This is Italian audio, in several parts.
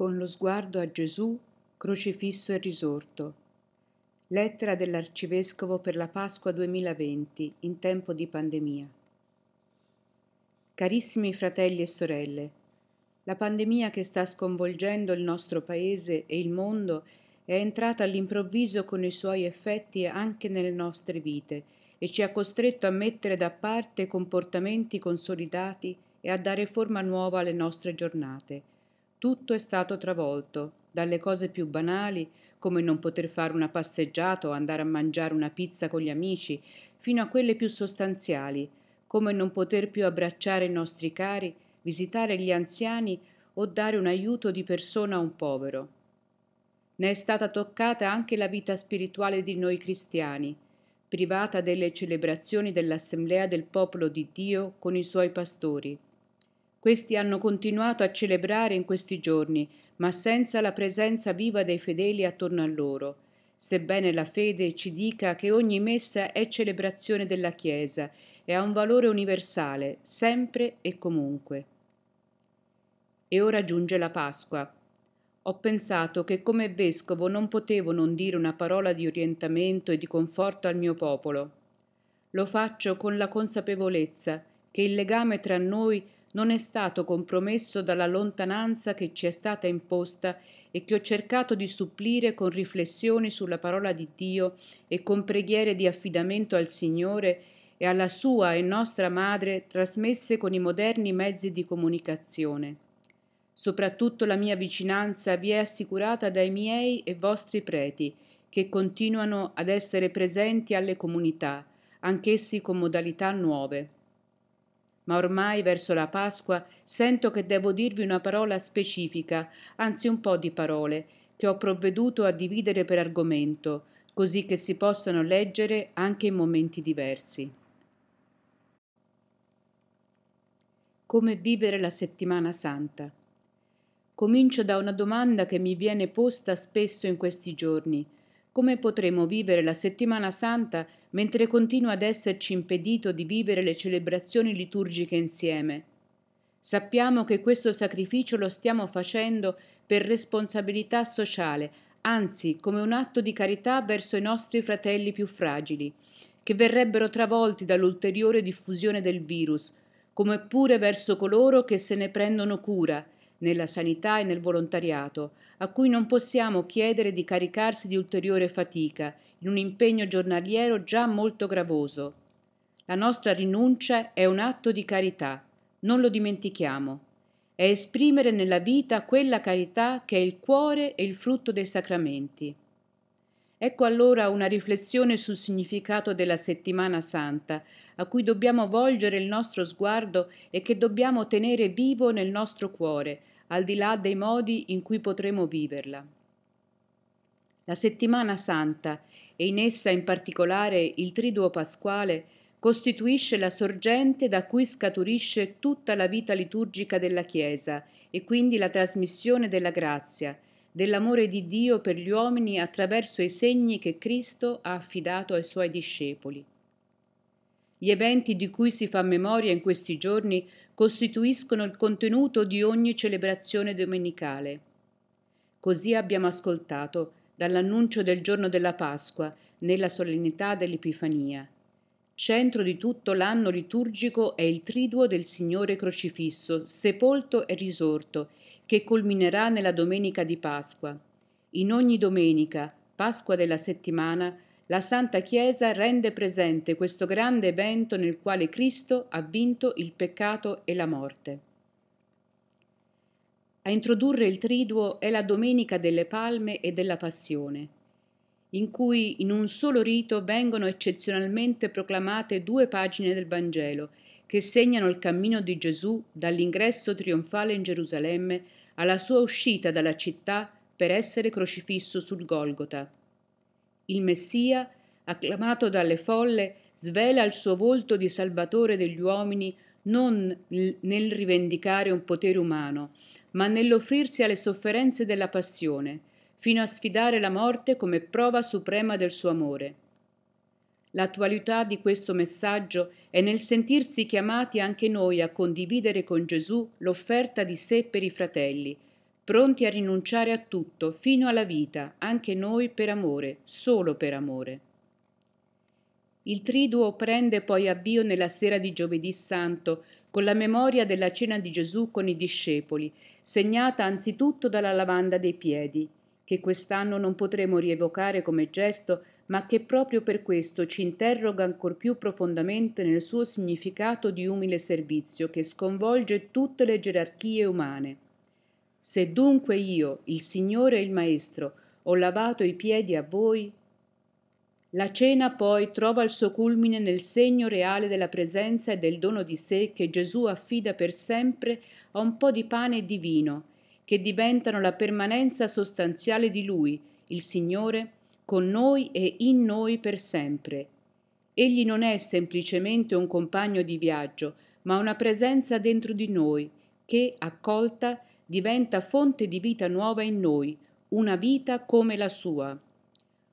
con lo sguardo a Gesù, crocifisso e risorto. Lettera dell'Arcivescovo per la Pasqua 2020 in tempo di pandemia. Carissimi fratelli e sorelle, la pandemia che sta sconvolgendo il nostro paese e il mondo è entrata all'improvviso con i suoi effetti anche nelle nostre vite e ci ha costretto a mettere da parte comportamenti consolidati e a dare forma nuova alle nostre giornate. Tutto è stato travolto, dalle cose più banali, come non poter fare una passeggiata o andare a mangiare una pizza con gli amici, fino a quelle più sostanziali, come non poter più abbracciare i nostri cari, visitare gli anziani o dare un aiuto di persona a un povero. Ne è stata toccata anche la vita spirituale di noi cristiani, privata delle celebrazioni dell'assemblea del popolo di Dio con i suoi pastori. Questi hanno continuato a celebrare in questi giorni, ma senza la presenza viva dei fedeli attorno a loro. Sebbene la fede ci dica che ogni messa è celebrazione della Chiesa e ha un valore universale, sempre e comunque. E ora giunge la Pasqua. Ho pensato che come vescovo non potevo non dire una parola di orientamento e di conforto al mio popolo. Lo faccio con la consapevolezza che il legame tra noi non è stato compromesso dalla lontananza che ci è stata imposta e che ho cercato di supplire con riflessioni sulla parola di Dio e con preghiere di affidamento al Signore e alla sua e nostra madre trasmesse con i moderni mezzi di comunicazione. Soprattutto la mia vicinanza vi è assicurata dai miei e vostri preti, che continuano ad essere presenti alle comunità, anch'essi con modalità nuove ma ormai verso la Pasqua sento che devo dirvi una parola specifica, anzi un po' di parole, che ho provveduto a dividere per argomento, così che si possano leggere anche in momenti diversi. Come vivere la settimana santa? Comincio da una domanda che mi viene posta spesso in questi giorni come potremo vivere la settimana santa mentre continua ad esserci impedito di vivere le celebrazioni liturgiche insieme. Sappiamo che questo sacrificio lo stiamo facendo per responsabilità sociale, anzi come un atto di carità verso i nostri fratelli più fragili, che verrebbero travolti dall'ulteriore diffusione del virus, come pure verso coloro che se ne prendono cura, nella sanità e nel volontariato, a cui non possiamo chiedere di caricarsi di ulteriore fatica in un impegno giornaliero già molto gravoso. La nostra rinuncia è un atto di carità, non lo dimentichiamo. È esprimere nella vita quella carità che è il cuore e il frutto dei sacramenti. Ecco allora una riflessione sul significato della settimana santa, a cui dobbiamo volgere il nostro sguardo e che dobbiamo tenere vivo nel nostro cuore, al di là dei modi in cui potremo viverla. La settimana santa, e in essa in particolare il triduo pasquale, costituisce la sorgente da cui scaturisce tutta la vita liturgica della Chiesa e quindi la trasmissione della grazia, dell'amore di Dio per gli uomini attraverso i segni che Cristo ha affidato ai suoi discepoli. Gli eventi di cui si fa memoria in questi giorni costituiscono il contenuto di ogni celebrazione domenicale. Così abbiamo ascoltato dall'annuncio del giorno della Pasqua nella solennità dell'Epifania. Centro di tutto l'anno liturgico è il triduo del Signore crocifisso, sepolto e risorto, che culminerà nella domenica di Pasqua. In ogni domenica, Pasqua della settimana, la Santa Chiesa rende presente questo grande evento nel quale Cristo ha vinto il peccato e la morte. A introdurre il triduo è la Domenica delle Palme e della Passione, in cui in un solo rito vengono eccezionalmente proclamate due pagine del Vangelo che segnano il cammino di Gesù dall'ingresso trionfale in Gerusalemme alla sua uscita dalla città per essere crocifisso sul Golgota. Il Messia, acclamato dalle folle, svela il suo volto di salvatore degli uomini non nel rivendicare un potere umano, ma nell'offrirsi alle sofferenze della passione, fino a sfidare la morte come prova suprema del suo amore. L'attualità di questo messaggio è nel sentirsi chiamati anche noi a condividere con Gesù l'offerta di sé per i fratelli, pronti a rinunciare a tutto, fino alla vita, anche noi per amore, solo per amore. Il triduo prende poi avvio nella sera di giovedì santo, con la memoria della cena di Gesù con i discepoli, segnata anzitutto dalla lavanda dei piedi, che quest'anno non potremo rievocare come gesto, ma che proprio per questo ci interroga ancor più profondamente nel suo significato di umile servizio che sconvolge tutte le gerarchie umane. Se dunque io, il Signore e il Maestro, ho lavato i piedi a voi, la cena poi trova il suo culmine nel segno reale della presenza e del dono di sé che Gesù affida per sempre a un po' di pane e di vino, che diventano la permanenza sostanziale di Lui, il Signore, con noi e in noi per sempre. Egli non è semplicemente un compagno di viaggio, ma una presenza dentro di noi, che, accolta, diventa fonte di vita nuova in noi, una vita come la sua,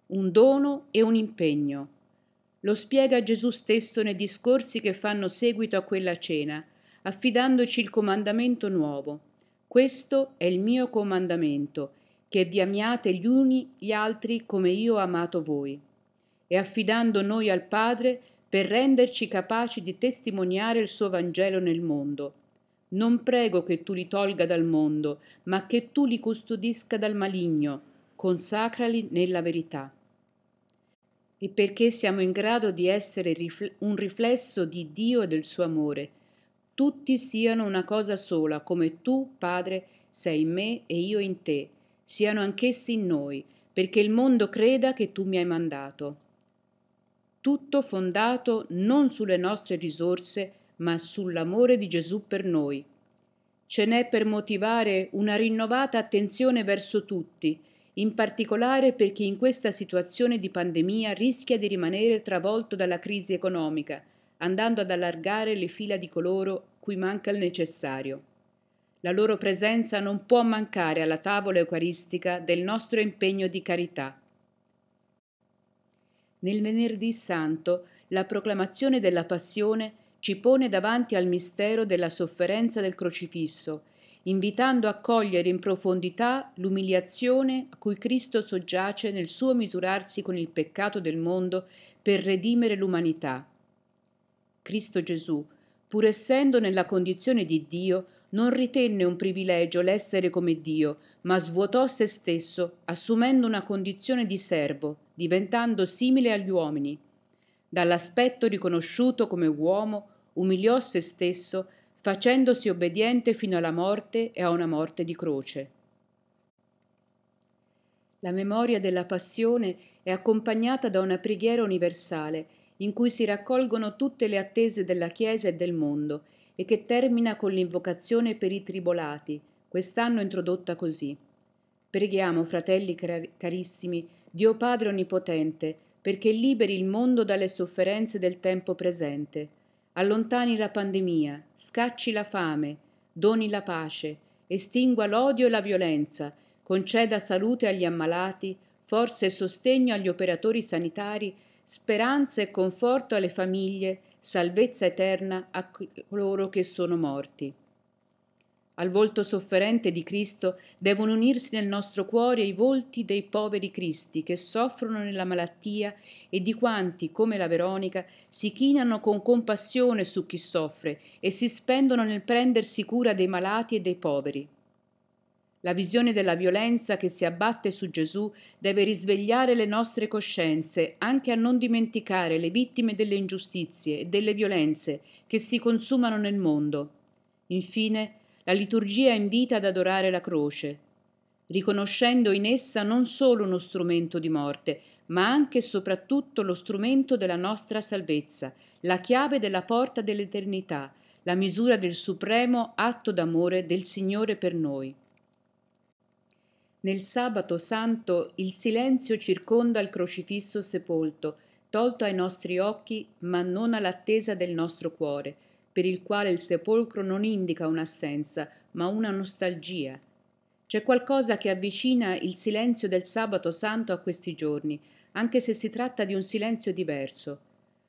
un dono e un impegno. Lo spiega Gesù stesso nei discorsi che fanno seguito a quella cena, affidandoci il comandamento nuovo. Questo è il mio comandamento, che vi amiate gli uni gli altri come io ho amato voi. E affidando noi al Padre per renderci capaci di testimoniare il suo Vangelo nel mondo non prego che tu li tolga dal mondo, ma che tu li custodisca dal maligno, consacrali nella verità. E perché siamo in grado di essere un riflesso di Dio e del suo amore, tutti siano una cosa sola, come tu, Padre, sei in me e io in te, siano anch'essi in noi, perché il mondo creda che tu mi hai mandato. Tutto fondato non sulle nostre risorse, ma sull'amore di Gesù per noi. Ce n'è per motivare una rinnovata attenzione verso tutti, in particolare per chi in questa situazione di pandemia rischia di rimanere travolto dalla crisi economica, andando ad allargare le fila di coloro cui manca il necessario. La loro presenza non può mancare alla tavola eucaristica del nostro impegno di carità. Nel venerdì santo, la proclamazione della passione ci pone davanti al mistero della sofferenza del crocifisso, invitando a cogliere in profondità l'umiliazione a cui Cristo soggiace nel suo misurarsi con il peccato del mondo per redimere l'umanità. Cristo Gesù, pur essendo nella condizione di Dio, non ritenne un privilegio l'essere come Dio, ma svuotò se stesso, assumendo una condizione di servo, diventando simile agli uomini. Dall'aspetto riconosciuto come uomo, umiliò se stesso facendosi obbediente fino alla morte e a una morte di croce. La memoria della passione è accompagnata da una preghiera universale in cui si raccolgono tutte le attese della Chiesa e del mondo e che termina con l'invocazione per i tribolati, quest'anno introdotta così. Preghiamo, fratelli carissimi, Dio Padre Onnipotente, perché liberi il mondo dalle sofferenze del tempo presente allontani la pandemia, scacci la fame, doni la pace, estingua l'odio e la violenza, conceda salute agli ammalati, forze e sostegno agli operatori sanitari, speranza e conforto alle famiglie, salvezza eterna a coloro che sono morti. Al volto sofferente di Cristo devono unirsi nel nostro cuore i volti dei poveri Cristi che soffrono nella malattia e di quanti, come la Veronica, si chinano con compassione su chi soffre e si spendono nel prendersi cura dei malati e dei poveri. La visione della violenza che si abbatte su Gesù deve risvegliare le nostre coscienze anche a non dimenticare le vittime delle ingiustizie e delle violenze che si consumano nel mondo. Infine, la liturgia invita ad adorare la croce, riconoscendo in essa non solo uno strumento di morte, ma anche e soprattutto lo strumento della nostra salvezza, la chiave della porta dell'eternità, la misura del supremo atto d'amore del Signore per noi. Nel sabato santo il silenzio circonda il crocifisso sepolto, tolto ai nostri occhi, ma non all'attesa del nostro cuore, per il quale il sepolcro non indica un'assenza, ma una nostalgia. C'è qualcosa che avvicina il silenzio del sabato santo a questi giorni, anche se si tratta di un silenzio diverso.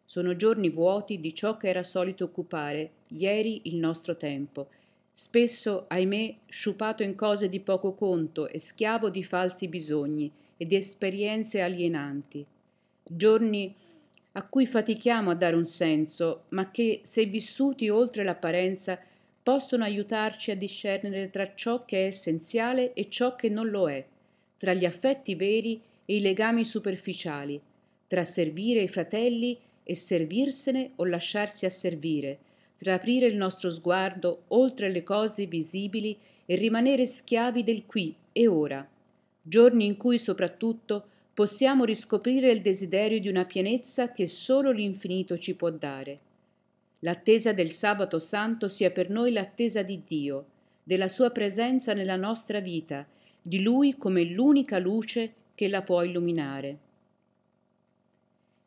Sono giorni vuoti di ciò che era solito occupare ieri il nostro tempo, spesso, ahimè, sciupato in cose di poco conto e schiavo di falsi bisogni e di esperienze alienanti. Giorni a cui fatichiamo a dare un senso, ma che, se vissuti oltre l'apparenza, possono aiutarci a discernere tra ciò che è essenziale e ciò che non lo è, tra gli affetti veri e i legami superficiali, tra servire i fratelli e servirsene o lasciarsi asservire, tra aprire il nostro sguardo oltre le cose visibili e rimanere schiavi del qui e ora, giorni in cui soprattutto possiamo riscoprire il desiderio di una pienezza che solo l'infinito ci può dare. L'attesa del sabato santo sia per noi l'attesa di Dio, della sua presenza nella nostra vita, di Lui come l'unica luce che la può illuminare.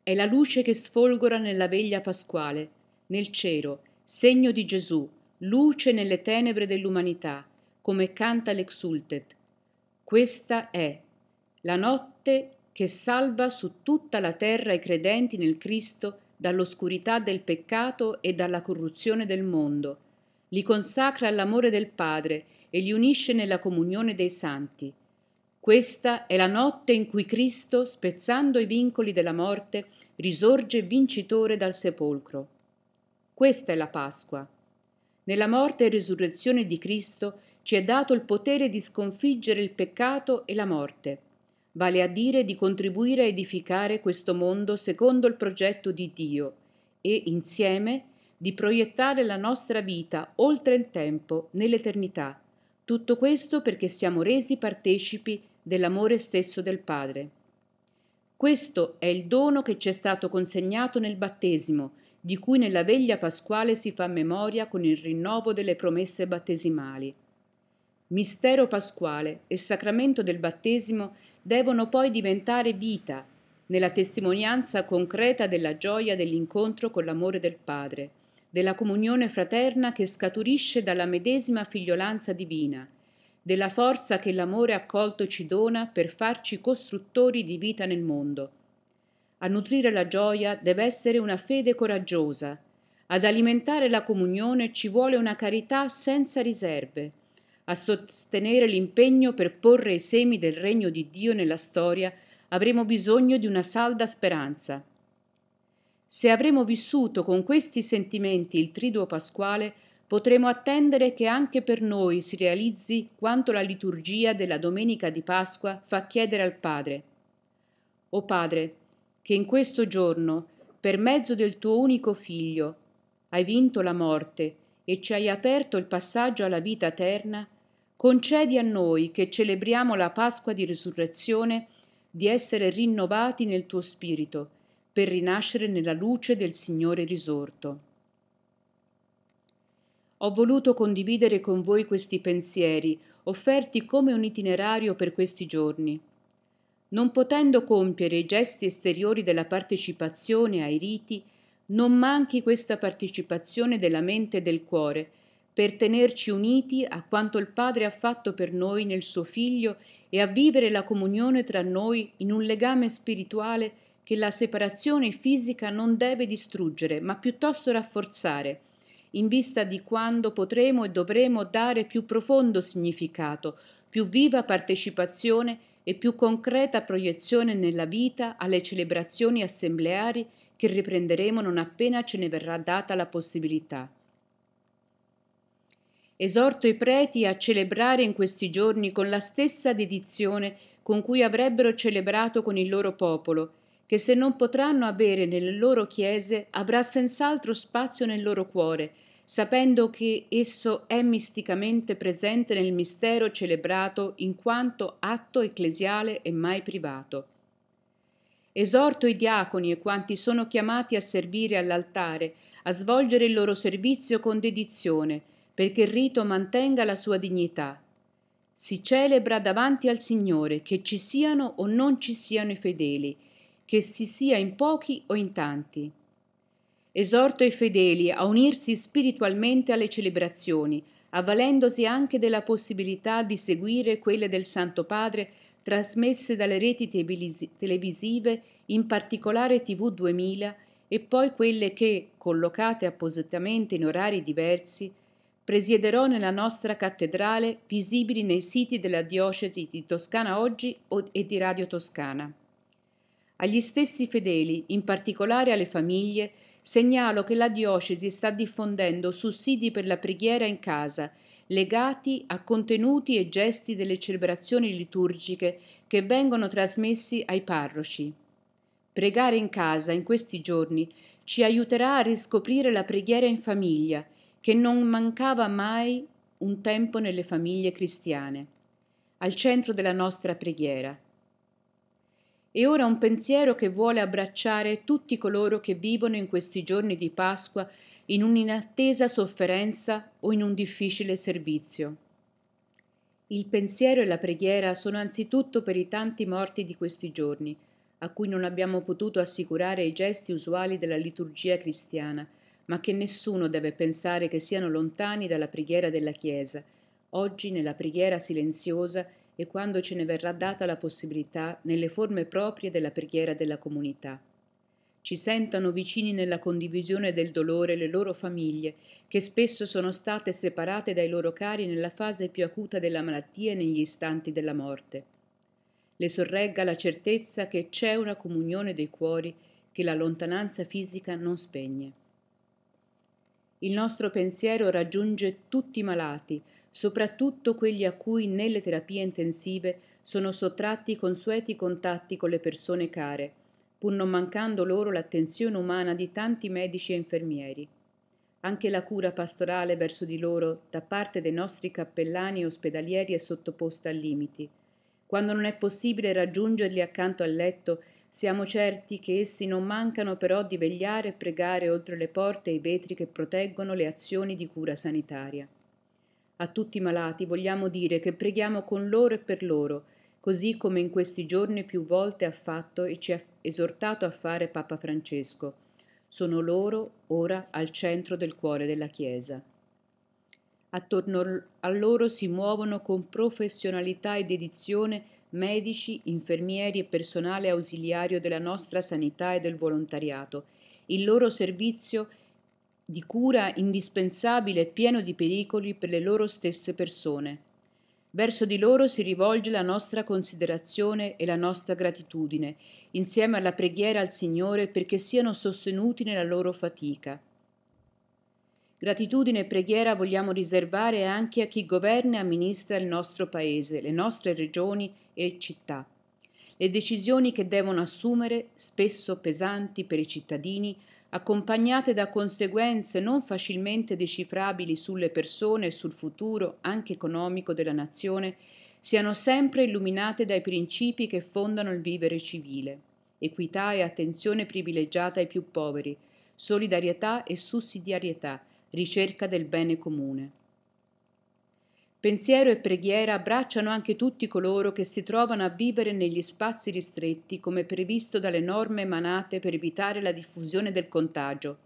È la luce che sfolgora nella veglia pasquale, nel cielo, segno di Gesù, luce nelle tenebre dell'umanità, come canta l'exultet. Questa è la notte che salva su tutta la terra i credenti nel Cristo dall'oscurità del peccato e dalla corruzione del mondo, li consacra all'amore del Padre e li unisce nella comunione dei santi. Questa è la notte in cui Cristo, spezzando i vincoli della morte, risorge vincitore dal sepolcro. Questa è la Pasqua. Nella morte e resurrezione di Cristo ci è dato il potere di sconfiggere il peccato e la morte vale a dire di contribuire a edificare questo mondo secondo il progetto di Dio e insieme di proiettare la nostra vita oltre il tempo, nell'eternità. Tutto questo perché siamo resi partecipi dell'amore stesso del Padre. Questo è il dono che ci è stato consegnato nel battesimo, di cui nella veglia pasquale si fa memoria con il rinnovo delle promesse battesimali. Mistero pasquale e sacramento del battesimo devono poi diventare vita nella testimonianza concreta della gioia dell'incontro con l'amore del Padre, della comunione fraterna che scaturisce dalla medesima figliolanza divina, della forza che l'amore accolto ci dona per farci costruttori di vita nel mondo. A nutrire la gioia deve essere una fede coraggiosa, ad alimentare la comunione ci vuole una carità senza riserve, a sostenere l'impegno per porre i semi del regno di Dio nella storia, avremo bisogno di una salda speranza. Se avremo vissuto con questi sentimenti il triduo pasquale, potremo attendere che anche per noi si realizzi quanto la liturgia della domenica di Pasqua fa chiedere al Padre. O Padre, che in questo giorno, per mezzo del tuo unico figlio, hai vinto la morte e ci hai aperto il passaggio alla vita eterna, concedi a noi che celebriamo la Pasqua di risurrezione di essere rinnovati nel tuo spirito per rinascere nella luce del Signore risorto. Ho voluto condividere con voi questi pensieri, offerti come un itinerario per questi giorni. Non potendo compiere i gesti esteriori della partecipazione ai riti, non manchi questa partecipazione della mente e del cuore, per tenerci uniti a quanto il Padre ha fatto per noi nel suo Figlio e a vivere la comunione tra noi in un legame spirituale che la separazione fisica non deve distruggere, ma piuttosto rafforzare, in vista di quando potremo e dovremo dare più profondo significato, più viva partecipazione e più concreta proiezione nella vita alle celebrazioni assembleari che riprenderemo non appena ce ne verrà data la possibilità esorto i preti a celebrare in questi giorni con la stessa dedizione con cui avrebbero celebrato con il loro popolo, che se non potranno avere nelle loro chiese avrà senz'altro spazio nel loro cuore, sapendo che esso è misticamente presente nel mistero celebrato in quanto atto ecclesiale e mai privato. Esorto i diaconi e quanti sono chiamati a servire all'altare, a svolgere il loro servizio con dedizione, perché il rito mantenga la sua dignità. Si celebra davanti al Signore, che ci siano o non ci siano i fedeli, che si sia in pochi o in tanti. Esorto i fedeli a unirsi spiritualmente alle celebrazioni, avvalendosi anche della possibilità di seguire quelle del Santo Padre trasmesse dalle reti televisive, in particolare TV 2000, e poi quelle che, collocate appositamente in orari diversi, presiederò nella nostra cattedrale, visibili nei siti della diocesi di Toscana Oggi e di Radio Toscana. Agli stessi fedeli, in particolare alle famiglie, segnalo che la diocesi sta diffondendo sussidi per la preghiera in casa, legati a contenuti e gesti delle celebrazioni liturgiche che vengono trasmessi ai parroci. Pregare in casa in questi giorni ci aiuterà a riscoprire la preghiera in famiglia che non mancava mai un tempo nelle famiglie cristiane, al centro della nostra preghiera. E ora un pensiero che vuole abbracciare tutti coloro che vivono in questi giorni di Pasqua in un'inattesa sofferenza o in un difficile servizio. Il pensiero e la preghiera sono anzitutto per i tanti morti di questi giorni, a cui non abbiamo potuto assicurare i gesti usuali della liturgia cristiana, ma che nessuno deve pensare che siano lontani dalla preghiera della Chiesa, oggi nella preghiera silenziosa e quando ce ne verrà data la possibilità nelle forme proprie della preghiera della comunità. Ci sentano vicini nella condivisione del dolore le loro famiglie, che spesso sono state separate dai loro cari nella fase più acuta della malattia e negli istanti della morte. Le sorregga la certezza che c'è una comunione dei cuori che la lontananza fisica non spegne. Il nostro pensiero raggiunge tutti i malati, soprattutto quelli a cui nelle terapie intensive sono sottratti i consueti contatti con le persone care, pur non mancando loro l'attenzione umana di tanti medici e infermieri. Anche la cura pastorale verso di loro da parte dei nostri cappellani e ospedalieri è sottoposta a limiti. Quando non è possibile raggiungerli accanto al letto, siamo certi che essi non mancano però di vegliare e pregare oltre le porte e i vetri che proteggono le azioni di cura sanitaria. A tutti i malati vogliamo dire che preghiamo con loro e per loro, così come in questi giorni più volte ha fatto e ci ha esortato a fare Papa Francesco. Sono loro ora al centro del cuore della Chiesa. Attorno a loro si muovono con professionalità e dedizione medici, infermieri e personale ausiliario della nostra sanità e del volontariato. Il loro servizio di cura indispensabile e pieno di pericoli per le loro stesse persone. Verso di loro si rivolge la nostra considerazione e la nostra gratitudine, insieme alla preghiera al Signore perché siano sostenuti nella loro fatica. Gratitudine e preghiera vogliamo riservare anche a chi governa e amministra il nostro Paese, le nostre regioni e città. Le decisioni che devono assumere, spesso pesanti per i cittadini, accompagnate da conseguenze non facilmente decifrabili sulle persone e sul futuro anche economico della nazione, siano sempre illuminate dai principi che fondano il vivere civile, equità e attenzione privilegiata ai più poveri, solidarietà e sussidiarietà, ricerca del bene comune. Pensiero e preghiera abbracciano anche tutti coloro che si trovano a vivere negli spazi ristretti come previsto dalle norme emanate per evitare la diffusione del contagio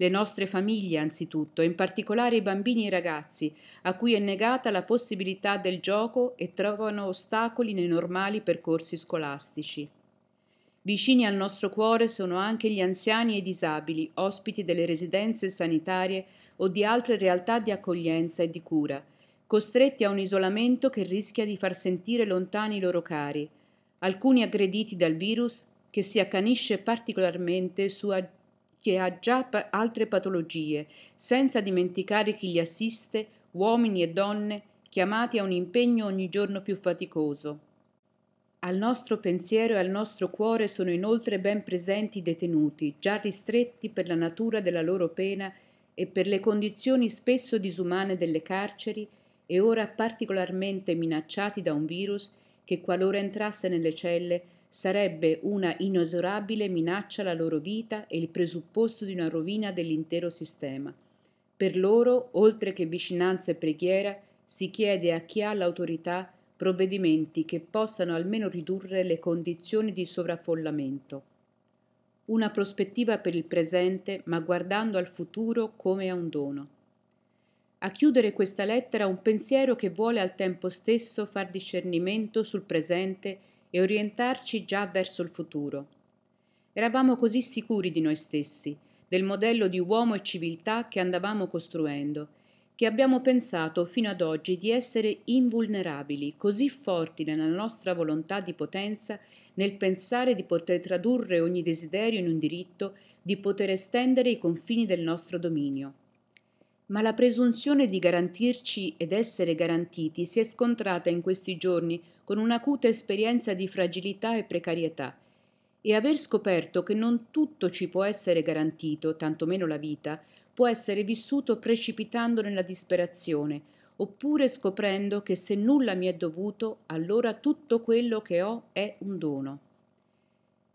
le nostre famiglie anzitutto, in particolare i bambini e i ragazzi, a cui è negata la possibilità del gioco e trovano ostacoli nei normali percorsi scolastici. Vicini al nostro cuore sono anche gli anziani e i disabili, ospiti delle residenze sanitarie o di altre realtà di accoglienza e di cura, costretti a un isolamento che rischia di far sentire lontani i loro cari, alcuni aggrediti dal virus che si accanisce particolarmente su a- chi ha già pa- altre patologie, senza dimenticare chi li assiste, uomini e donne, chiamati a un impegno ogni giorno più faticoso. Al nostro pensiero e al nostro cuore sono inoltre ben presenti i detenuti, già ristretti per la natura della loro pena e per le condizioni spesso disumane delle carceri e ora particolarmente minacciati da un virus che qualora entrasse nelle celle sarebbe una inesorabile minaccia alla loro vita e il presupposto di una rovina dell'intero sistema. Per loro, oltre che vicinanza e preghiera, si chiede a chi ha l'autorità di provvedimenti che possano almeno ridurre le condizioni di sovraffollamento. Una prospettiva per il presente, ma guardando al futuro come a un dono. A chiudere questa lettera un pensiero che vuole al tempo stesso far discernimento sul presente e orientarci già verso il futuro. Eravamo così sicuri di noi stessi, del modello di uomo e civiltà che andavamo costruendo, che abbiamo pensato fino ad oggi di essere invulnerabili, così forti nella nostra volontà di potenza, nel pensare di poter tradurre ogni desiderio in un diritto, di poter estendere i confini del nostro dominio. Ma la presunzione di garantirci ed essere garantiti si è scontrata in questi giorni con un'acuta esperienza di fragilità e precarietà, e aver scoperto che non tutto ci può essere garantito, tantomeno la vita, può essere vissuto precipitando nella disperazione, oppure scoprendo che se nulla mi è dovuto, allora tutto quello che ho è un dono.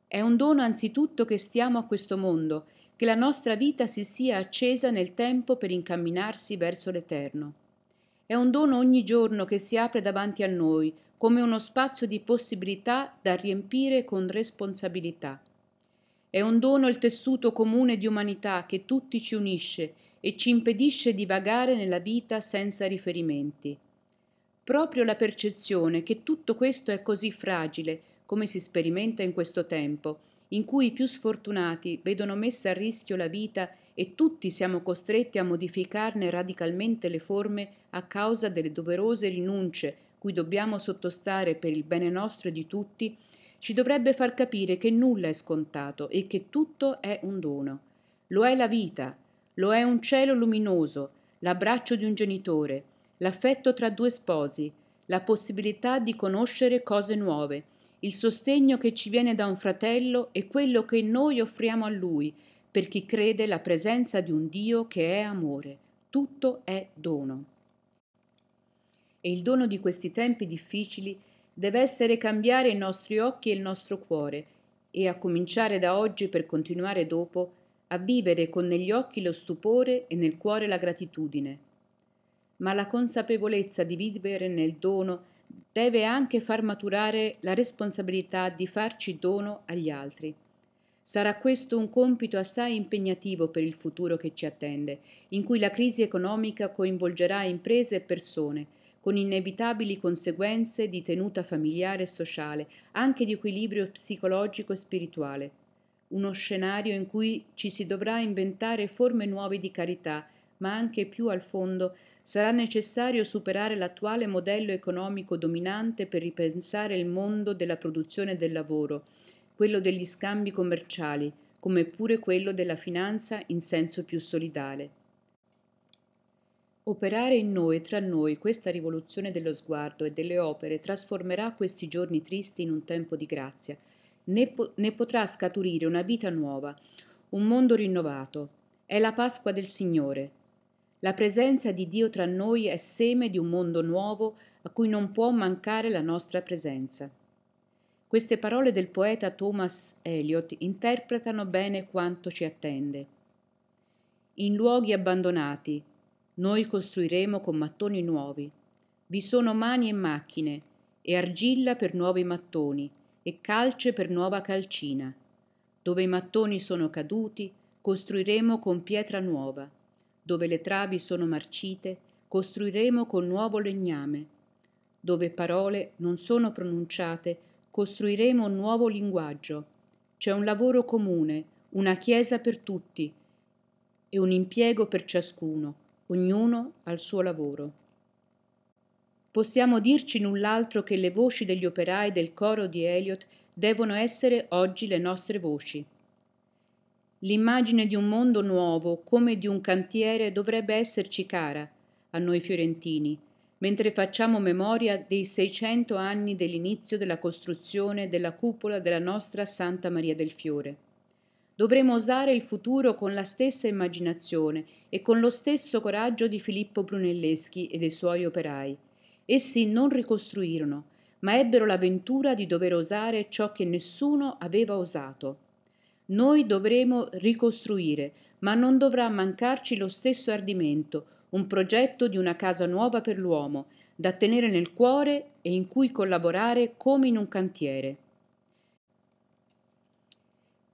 È un dono anzitutto che stiamo a questo mondo, che la nostra vita si sia accesa nel tempo per incamminarsi verso l'Eterno. È un dono ogni giorno che si apre davanti a noi, come uno spazio di possibilità da riempire con responsabilità. È un dono il tessuto comune di umanità che tutti ci unisce e ci impedisce di vagare nella vita senza riferimenti. Proprio la percezione che tutto questo è così fragile, come si sperimenta in questo tempo, in cui i più sfortunati vedono messa a rischio la vita e tutti siamo costretti a modificarne radicalmente le forme a causa delle doverose rinunce cui dobbiamo sottostare per il bene nostro e di tutti, ci dovrebbe far capire che nulla è scontato e che tutto è un dono. Lo è la vita, lo è un cielo luminoso, l'abbraccio di un genitore, l'affetto tra due sposi, la possibilità di conoscere cose nuove, il sostegno che ci viene da un fratello e quello che noi offriamo a lui, per chi crede la presenza di un Dio che è amore. Tutto è dono e il dono di questi tempi difficili deve essere cambiare i nostri occhi e il nostro cuore e a cominciare da oggi per continuare dopo a vivere con negli occhi lo stupore e nel cuore la gratitudine. Ma la consapevolezza di vivere nel dono deve anche far maturare la responsabilità di farci dono agli altri. Sarà questo un compito assai impegnativo per il futuro che ci attende, in cui la crisi economica coinvolgerà imprese e persone, con inevitabili conseguenze di tenuta familiare e sociale, anche di equilibrio psicologico e spirituale. Uno scenario in cui ci si dovrà inventare forme nuove di carità, ma anche più al fondo sarà necessario superare l'attuale modello economico dominante per ripensare il mondo della produzione del lavoro, quello degli scambi commerciali, come pure quello della finanza in senso più solidale. Operare in noi e tra noi questa rivoluzione dello sguardo e delle opere trasformerà questi giorni tristi in un tempo di grazia. Ne, po- ne potrà scaturire una vita nuova, un mondo rinnovato. È la Pasqua del Signore. La presenza di Dio tra noi è seme di un mondo nuovo a cui non può mancare la nostra presenza. Queste parole del poeta Thomas Eliot interpretano bene quanto ci attende. In luoghi abbandonati, noi costruiremo con mattoni nuovi. Vi sono mani e macchine, e argilla per nuovi mattoni, e calce per nuova calcina. Dove i mattoni sono caduti, costruiremo con pietra nuova. Dove le travi sono marcite, costruiremo con nuovo legname. Dove parole non sono pronunciate, costruiremo un nuovo linguaggio. C'è un lavoro comune, una chiesa per tutti e un impiego per ciascuno ognuno al suo lavoro. Possiamo dirci null'altro che le voci degli operai del coro di Eliot devono essere oggi le nostre voci. L'immagine di un mondo nuovo, come di un cantiere, dovrebbe esserci cara a noi fiorentini, mentre facciamo memoria dei 600 anni dell'inizio della costruzione della cupola della nostra Santa Maria del Fiore. Dovremo osare il futuro con la stessa immaginazione e con lo stesso coraggio di Filippo Brunelleschi e dei suoi operai. Essi non ricostruirono, ma ebbero la ventura di dover osare ciò che nessuno aveva osato. Noi dovremo ricostruire, ma non dovrà mancarci lo stesso ardimento, un progetto di una casa nuova per l'uomo, da tenere nel cuore e in cui collaborare come in un cantiere.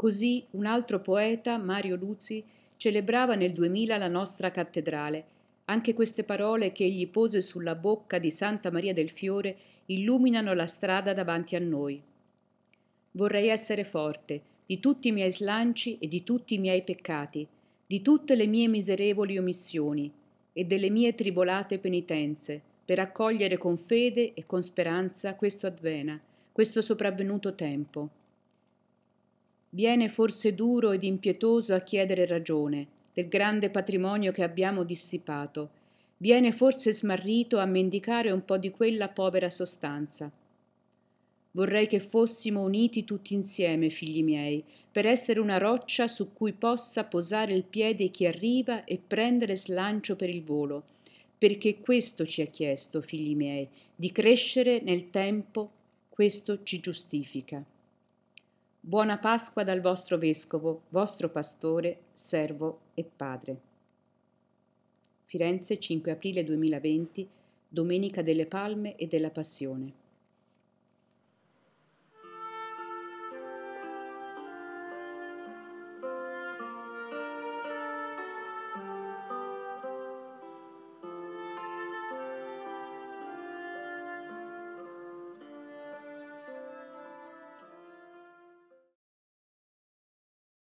Così un altro poeta, Mario Luzzi, celebrava nel 2000 la nostra cattedrale. Anche queste parole che egli pose sulla bocca di Santa Maria del Fiore illuminano la strada davanti a noi. Vorrei essere forte di tutti i miei slanci e di tutti i miei peccati, di tutte le mie miserevoli omissioni e delle mie tribolate penitenze, per accogliere con fede e con speranza questo advena, questo sopravvenuto tempo. Viene forse duro ed impietoso a chiedere ragione del grande patrimonio che abbiamo dissipato. Viene forse smarrito a mendicare un po' di quella povera sostanza. Vorrei che fossimo uniti tutti insieme, figli miei, per essere una roccia su cui possa posare il piede chi arriva e prendere slancio per il volo, perché questo ci ha chiesto, figli miei, di crescere nel tempo, questo ci giustifica. Buona Pasqua dal vostro Vescovo, vostro Pastore, Servo e Padre. Firenze 5 aprile 2020, Domenica delle Palme e della Passione.